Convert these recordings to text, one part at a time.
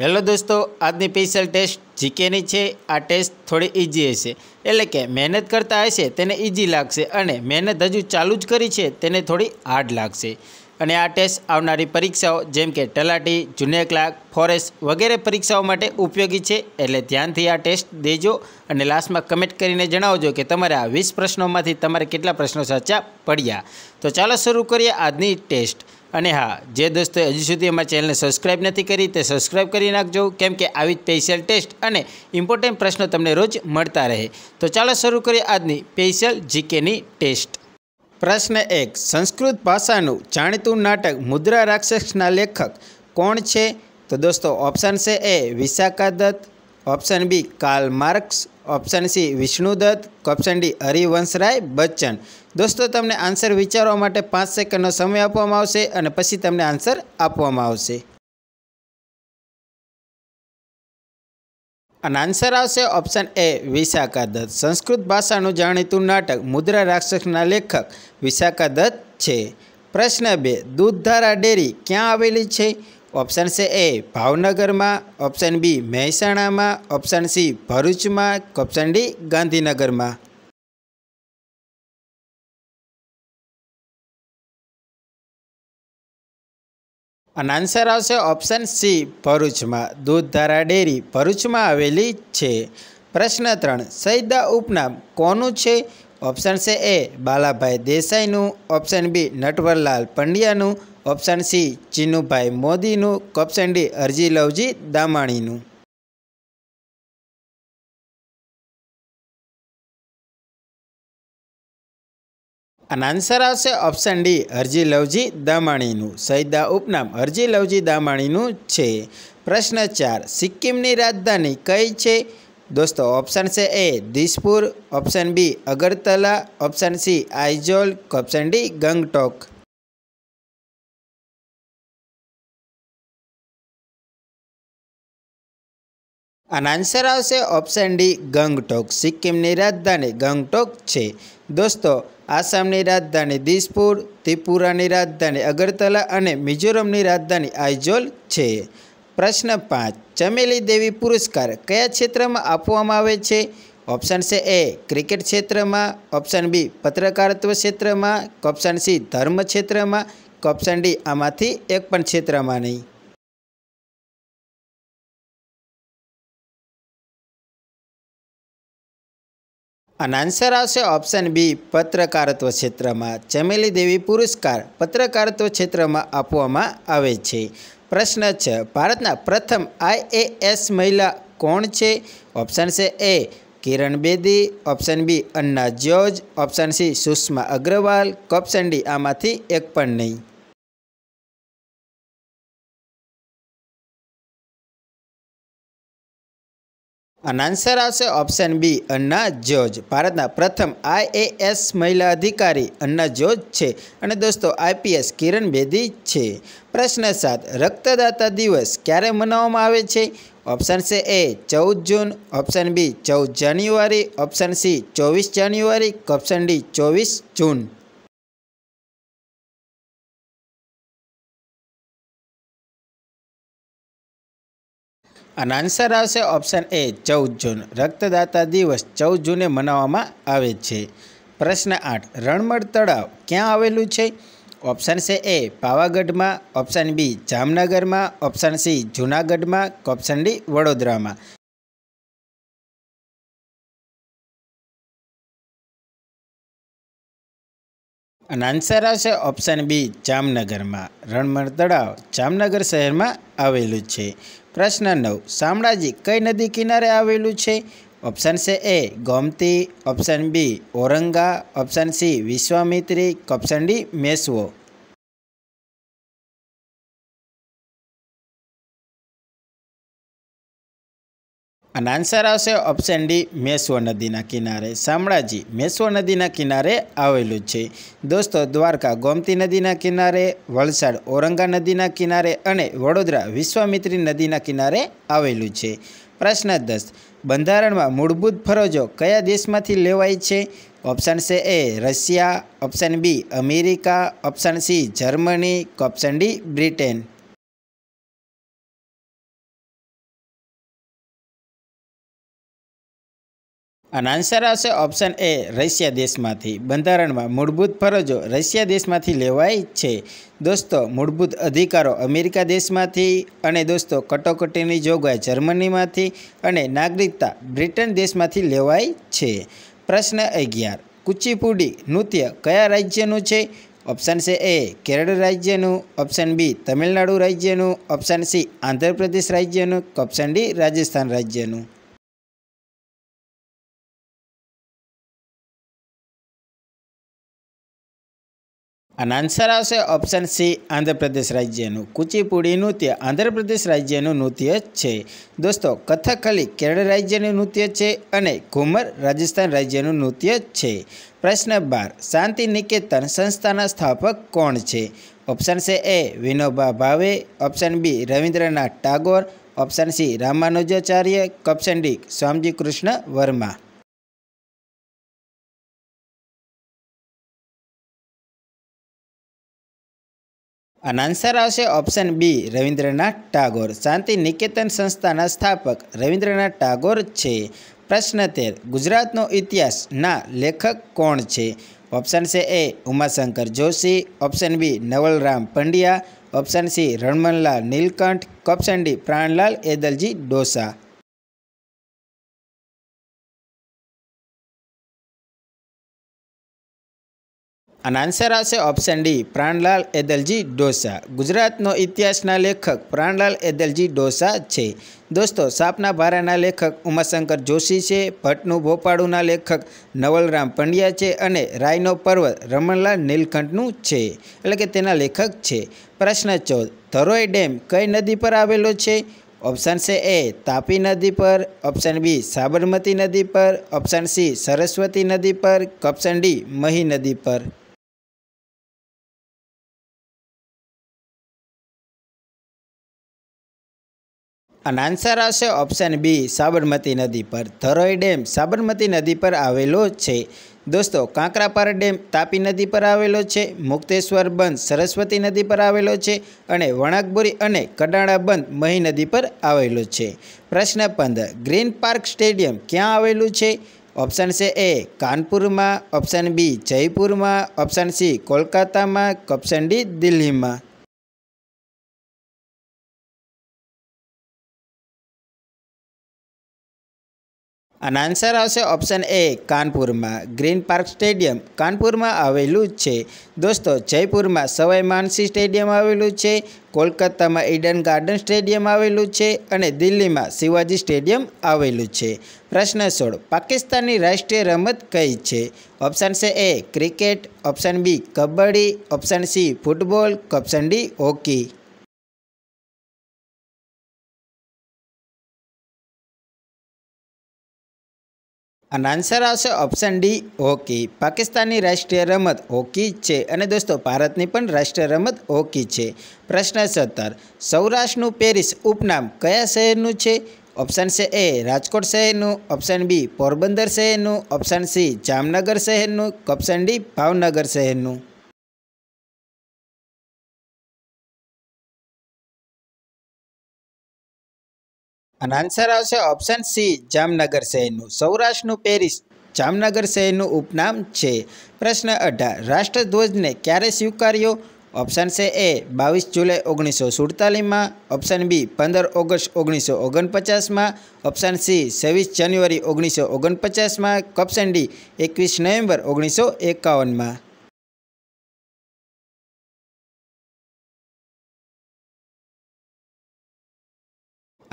hello દોસ્તો આજની special test જીકેની છે આ ટેસ્ટ થોડી ઇઝી હશે એટલે કે મહેનત કરતા હશે તેને ઇઝી લાગશે અને મહેનત હજુ ચાલુ જ કરી છે તેને થોડી હાર્ડ લાગશે અને આ ટેસ્ટ આવનારી પરીક્ષાઓ જેમ કે તલાટી જુનિયર ક્લાર્ક ફોરેસ્ટ વગેરે પરીક્ષાઓ માટે ઉપયોગી છે એટલે ધ્યાનથી આ ટેસ્ટ દેજો અને લાસ્ટમાં કમેન્ટ કરીને જણાવજો કે તમારે આ વીસ પ્રશ્નોમાંથી તમારે કેટલા પ્રશ્નો સાચા પડ્યા તો ચાલો શરૂ કરીએ આજની ટેસ્ટ અને હા જે દોસ્તો હજી સુધી અમારી ચેનલને સબસ્ક્રાઈબ નથી કરી તે સબસ્ક્રાઈબ કરી નાખજો કેમ કે આવી સ્પેશિયલ ટેસ્ટ અને ઇમ્પોર્ટન્ટ પ્રશ્નો તમને રોજ મળતા રહે તો ચાલો શરૂ કરીએ આજની સ્પેશિયલ જીકેની ટેસ્ટ પ્રશ્ન એક સંસ્કૃત ભાષાનું જાણીતું નાટક મુદ્રા રાક્ષસના લેખક કોણ છે તો દોસ્તો ઓપ્શન છે A Vishakha Datta option B Karl Marx option C Vishnudatta option D Harivanshrai Bachchan દોસ્તો તમને આન્સર વિચારવા માટે પાંચ સેકન્ડનો સમય આપવામાં આવશે અને પછી તમને આન્સર આપવામાં આવશે અને આન્સર આવશે ઓપ્શન એ વિશાખા દત્ત સંસ્કૃત ભાષાનું જાણીતું નાટક મુદ્રા રાક્ષસના લેખક વિશાખા દત્ત છે પ્રશ્ન બે દૂધધારા ડેરી ક્યાં આવેલી છે ઓપ્શન છે એ ભાવનગરમાં ઓપ્શન બી મહેસાણામાં ઓપ્શન સી ભરૂચમાં ઓપ્શન ડી ગાંધીનગરમાં અને આન્સર આવશે ઓપ્શન સી ભરૂચમાં દૂધધારા ડેરી ભરૂચમાં આવેલી છે પ્રશ્ન ત્રણ સૈદા ઉપનામ કોનું છે ઓપ્શન છે એ બાલાભાઈ દેસાઈનું ઓપ્શન બી નટવરલાલ પંડ્યાનું ઓપ્શન સી ચીનુભાઈ મોદીનું ઓપ્શન ડી અરજી લવજી દામાણીનું અને આન્સર આવશે ઓપ્શન ડી અરજી લવજી દામાણીનું સૈદા ઉપનામ અરજી લવજી દામાણીનું છે પ્રશ્ન ચાર સિક્કિમની રાજધાની કઈ છે દોસ્તો ઓપ્શન છે A Dispur option B Agartala option C Aizawl option D Gangtok આનો આન્સર આવશે ઓપ્શન ડી ગંગટોક સિક્કિમની રાજધાની ગંગટોક છે દોસ્તો આસામની રાજધાની દિસપુર ત્રિપુરાની રાજધાની અગરતલા અને મિઝોરમની રાજધાની આઇઝોલ છે પ્રશ્ન પાંચ ચમેલી દેવી પુરસ્કાર કયા ક્ષેત્રમાં આપવામાં આવે છે ઓપ્શન છે એ ક્રિકેટ ક્ષેત્રમાં ઓપ્શન બી પત્રકારત્વ ક્ષેત્રમાં ઓપ્શન સી ધર્મ ક્ષેત્રમાં ઓપ્શન ડી આમાંથી એક પણ ક્ષેત્રમાં નહીં અને આન્સર આવશે ઓપ્શન બી પત્રકારત્વ ક્ષેત્રમાં ચમેલી દેવી પુરસ્કાર પત્રકારત્વ ક્ષેત્રમાં આપવામાં આવે છે પ્રશ્ન છે ભારતના પ્રથમ આઈએએસ મહિલા કોણ છે ઓપ્શન છે A Kiran Bedi option B Anna George option C Sushma Agrawal option D આમાંથી એક પણ નહીં અને આન્સર આવશે ઓપ્શન બી અન્ના જ્યોર્જ ભારતના પ્રથમ આઈએએસ મહિલા અધિકારી અન્ના જ્યોર્જ છે અને દોસ્તો આઈપીએસ કિરણ બેદી છે પ્રશ્ન સાત રક્તદાતા દિવસ ક્યારે મનાવવામાં આવે છે ઓપ્શન છે એ ચૌદ જૂન ઓપ્શન બી ચૌદ જાન્યુઆરી ઓપ્શન સી ચોવીસ જાન્યુઆરી ઓપ્શન ડી ચોવીસ જૂન અને આન્સર આવશે ઓપ્શન એ ચૌદ જૂન રક્તદાતા દિવસ ચૌદ જૂને મનાવવામાં આવે છે પ્રશ્ન આઠ રણમળ તળાવ ક્યાં આવેલું છે ઓપ્શન છે એ પાવાગઢમાં ઓપ્શન બી જામનગરમાં ઓપ્શન સી જૂનાગઢમાં ઓપ્શન ડી વડોદરામાં અને આન્સર આવશે ઓપ્શન બી જામનગરમાં રણમણ તળાવ જામનગર શહેરમાં આવેલું છે પ્રશ્ન નવ શામળાજી કઈ નદી કિનારે આવેલું છે ઓપ્શન છે A Gomti option B Auranga option C Vishwamitri option D Meshvo અને આન્સર આવશે ઓપ્શન ડી મેસવો નદીના કિનારે શામળાજી મેસવો નદીના કિનારે આવેલું છે દોસ્તો દ્વારકા ગોમતી નદીના કિનારે વલસાડ ઓરંગા નદીના કિનારે અને વડોદરા વિશ્વામિત્રી નદીના કિનારે આવેલું છે પ્રશ્ન દસ બંધારણમાં મૂળભૂત ફરજો કયા દેશમાંથી લેવાય છે ઓપ્શન સે A Russia option B America option C Germany option D Britain અને આન્સર આવશે ઓપ્શન એ રશિયા દેશમાંથી બંધારણમાં મૂળભૂત ફરજો રશિયા દેશમાંથી લેવાય છે દોસ્તો મૂળભૂત અધિકારો અમેરિકા દેશમાંથી અને દોસ્તો કટોકટીની જોગવાઈ જર્મનીમાંથી અને નાગરિકતા બ્રિટન દેશમાંથી લેવાય છે પ્રશ્ન અગિયાર કુચીપુડી નૃત્ય કયા રાજ્યનું છે ઓપ્શન છે એ કેરળ રાજ્યનું ઓપ્શન બી તમિલનાડુ રાજ્યનું ઓપ્શન સી આંધ્રપ્રદેશ રાજ્યનું ઓપ્શન ડી રાજસ્થાન રાજ્યનું અને આન્સર આવશે ઓપ્શન સી આંધ્રપ્રદેશ રાજ્યનું કુચીપુડી નૃત્ય આંધ્રપ્રદેશ રાજ્યનું નૃત્ય છે દોસ્તો કથકલી કેરળ રાજ્યનું નૃત્ય છે અને ઘુમર રાજસ્થાન રાજ્યનું નૃત્ય છે પ્રશ્ન બાર શાંતિ નિકેતન સંસ્થાના સ્થાપક કોણ છે ઓપ્શન છે A Vinoba Bhave option B Rabindranath Tagore option C Ramanujacharya option D Shyamji Krishna Varma આનો આન્સર આવશે ઓપ્શન બી રવિન્દ્રનાથ ટાગોર શાંતિ નિકેતન સંસ્થાના સ્થાપક રવિન્દ્રનાથ ટાગોર છે પ્રશ્ન તેર ગુજરાતનો ઇતિહાસના લેખક કોણ છે ઓપ્શન છે A Umashankar Joshi option B Navalram Pandya option C Ramanlal Nilkanth option D Pranlal Edalji Dosa અને આન્સર આવશે ઓપ્શન ડી પ્રાણલાલ એદલજી ડોસા ગુજરાતનો ઇતિહાસના લેખક પ્રાણલાલ એદલજી ડોસા છે દોસ્તો સાપના ભારાના લેખક ઉમાશંકર જોશી છે ભટ્ટનું ભોપાળુના લેખક નવલરામ પંડ્યા છે અને રાયનો પર્વત રમણલાલ નીલકંઠનું છે એટલે કે તેના લેખક છે પ્રશ્ન ચૌદ ધરોઈ ડેમ કઈ નદી પર આવેલો છે ઓપ્શન છે એ તાપી નદી પર ઓપ્શન બી સાબરમતી નદી પર ઓપ્શન સી સરસ્વતી નદી પર ઓપ્શન ડી મહી નદી પર અને આન્સર આવશે ઓપ્શન બી સાબરમતી નદી પર ધરોઈ ડેમ સાબરમતી નદી પર આવેલો છે દોસ્તો કાંકરાપાર ડેમ તાપી નદી પર આવેલો છે મુક્તેશ્વર બંધ સરસ્વતી નદી પર આવેલો છે અને વણાકબુરી અને કડાણા બંધ મહી નદી પર આવેલો છે પ્રશ્ન પંદર ગ્રીન પાર્ક સ્ટેડિયમ ક્યાં આવેલું છે ઓપ્શન છે એ કાનપુરમાં ઓપ્શન બી જયપુરમાં ઓપ્શન સી કોલકાતામાં ઓપ્શન ડી દિલ્હીમાં અને આન્સર આવશે ઓપ્શન એ કાનપુરમાં ગ્રીન પાર્ક સ્ટેડિયમ કાનપુરમાં આવેલું જ છે દોસ્તો જયપુરમાં સવાઈ માનસિંહ સ્ટેડિયમ આવેલું છે કોલકાતામાં ઈડન ગાર્ડન સ્ટેડિયમ આવેલું છે અને દિલ્હીમાં શિવાજી સ્ટેડિયમ આવેલું છે પ્રશ્ન સોળ પાકિસ્તાનની રાષ્ટ્રીય રમત કઈ છે ઓપ્શન છે A cricket option B kabaddi option C football option D hockey અને આન્સર આવશે ઓપ્શન ડી હોકી પાકિસ્તાનની રાષ્ટ્રીય રમત હોકી છે અને દોસ્તો ભારતની પણ રાષ્ટ્રીય રમત હોકી છે પ્રશ્ન સત્તર સૌરાષ્ટ્રનું પેરિસ ઉપનામ કયા શહેરનું છે ઓપ્શન છે એ રાજકોટ શહેરનું ઓપ્શન બી પોરબંદર શહેરનું ઓપ્શન સી જામનગર શહેરનું ઓપ્શન ડી ભાવનગર શહેરનું અને આન્સર આવશે ઓપ્શન સી જામનગર શહેરનું સૌરાષ્ટ્રનું પેરિસ જામનગર શહેરનું ઉપનામ છે પ્રશ્ન અઢાર રાષ્ટ્રધ્વજને ક્યારે સ્વીકાર્યો ઓપ્શન છે એ બાવીસ જુલાઈ ઓગણીસો સુડતાલીસમાં ઓપ્શન બી પંદર ઓગસ્ટ ઓગણીસો ઓગણપચાસમાં ઓપ્શન સી છવ્વીસ જાન્યુઆરી ઓગણીસો ઓગણપચાસમાં ઓપ્શન ડી એકવીસ નવેમ્બર ઓગણીસો એકાવનમાં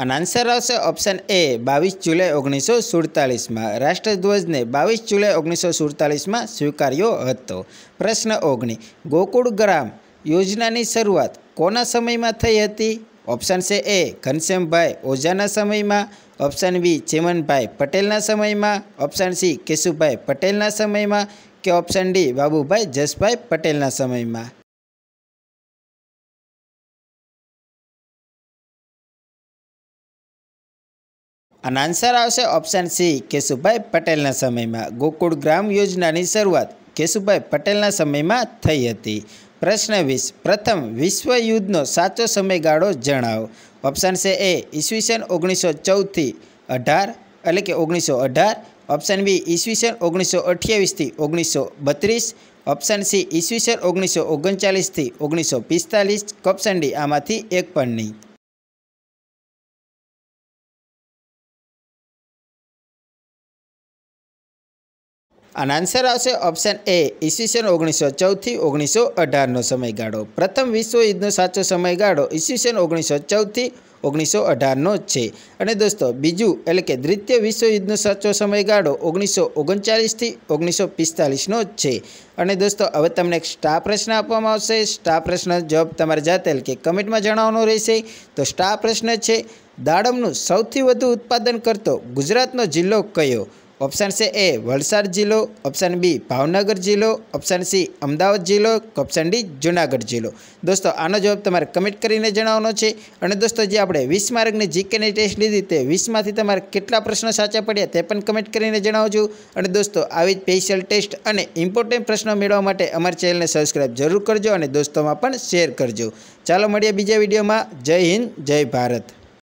અને આન્સર આવશે ઓપ્શન એ બાવીસ જુલાઈ ઓગણીસો સુડતાલીસમાં રાષ્ટ્રધ્વજને બાવીસ જુલાઈ ઓગણીસો સુડતાલીસમાં સ્વીકાર્યો હતો પ્રશ્ન ઓગણી ગોકુળ ગ્રામ યોજનાની શરૂઆત કોના સમયમાં થઈ હતી ઓપ્શન છે એ ઘનશ્યામભાઈ ઓઝાના સમયમાં ઓપ્શન બી ચેમનભાઈ પટેલના સમયમાં ઓપ્શન સી કેશુભાઈ પટેલના સમયમાં કે ઓપ્શન ડી બાબુભાઈ જસભાઈ પટેલના સમયમાં અને આન્સર આવશે ઓપ્શન સી કેશુભાઈ પટેલના સમયમાં ગોકુળ ગ્રામ યોજનાની શરૂઆત કેશુભાઈ પટેલના સમયમાં થઈ હતી પ્રશ્ન વીસ પ્રથમ વિશ્વ યુદ્ધનો સાચો સમયગાળો જણાવો ઓપ્શન છે એ ઈસવીસન ઓગણીસો ચૌદથી અઢાર એટલે કે ઓગણીસો અઢાર ઓપ્શન બી ઈસવીસન ઓગણીસો અઠ્યાવીસથી ઓગણીસો બત્રીસ ઓપ્શન સી ઈસવીસન ઓગણીસો ઓગણચાલીસથી ઓગણીસો પિસ્તાલીસ ઓપ્શન ડી આમાંથી એક પણ નહીં આનો આન્સર આવશે ઓપ્શન એ ઈસવીસન ઓગણીસો ચૌદથી ઓગણીસો અઢારનો સમયગાળો પ્રથમ વિશ્વયુદ્ધનો સાચો સમયગાળો ઈસવીસન ઓગણીસો ચૌદથી ઓગણીસો અઢારનો છે અને દોસ્તો બીજું એટલે કે દ્વિતીય વિશ્વયુદ્ધનો સાચો સમયગાળો ઓગણીસો ઓગણચાલીસથી ઓગણીસો પિસ્તાલીસનો છે અને દોસ્તો હવે તમને એક સ્ટાફ પ્રશ્ન આપવામાં આવશે સ્ટાફ પ્રશ્ન જવાબ તમારે જાતે એટલે કે કમેન્ટમાં જણાવવાનો રહેશે તો સ્ટાફ પ્રશ્ન છે દાડમનું સૌથી વધુ ઉત્પાદન કરતો ગુજરાતનો જિલ્લો કયો ઓપ્શન છે એ વલસાડ જિલ્લો ઓપ્શન બી ભાવનગર જિલ્લો ઓપ્શન સી અમદાવાદ જિલ્લો ઓપ્શન ડી જૂનાગઢ જિલ્લો દોસ્તો આનો જવાબ તમારે કમેન્ટ કરીને જણાવવાનો છે અને દોસ્તો જે આપણે વીસ માર્કની જીકેની ટેસ્ટ લીધી તે વીસમાંથી તમારે કેટલા પ્રશ્નો સાચા પડ્યા તે પણ કમેન્ટ કરીને જણાવજો અને દોસ્તો આવી જ સ્પેશિયલ ટેસ્ટ અને ઇમ્પોર્ટન્ટ પ્રશ્નો મેળવવા માટે અમારી ચેનલને સબસ્ક્રાઈબ જરૂર કરજો અને દોસ્તોમાં પણ શેર કરજો ચાલો મળીએ બીજા વિડીયોમાં જય હિન્દ જય ભારત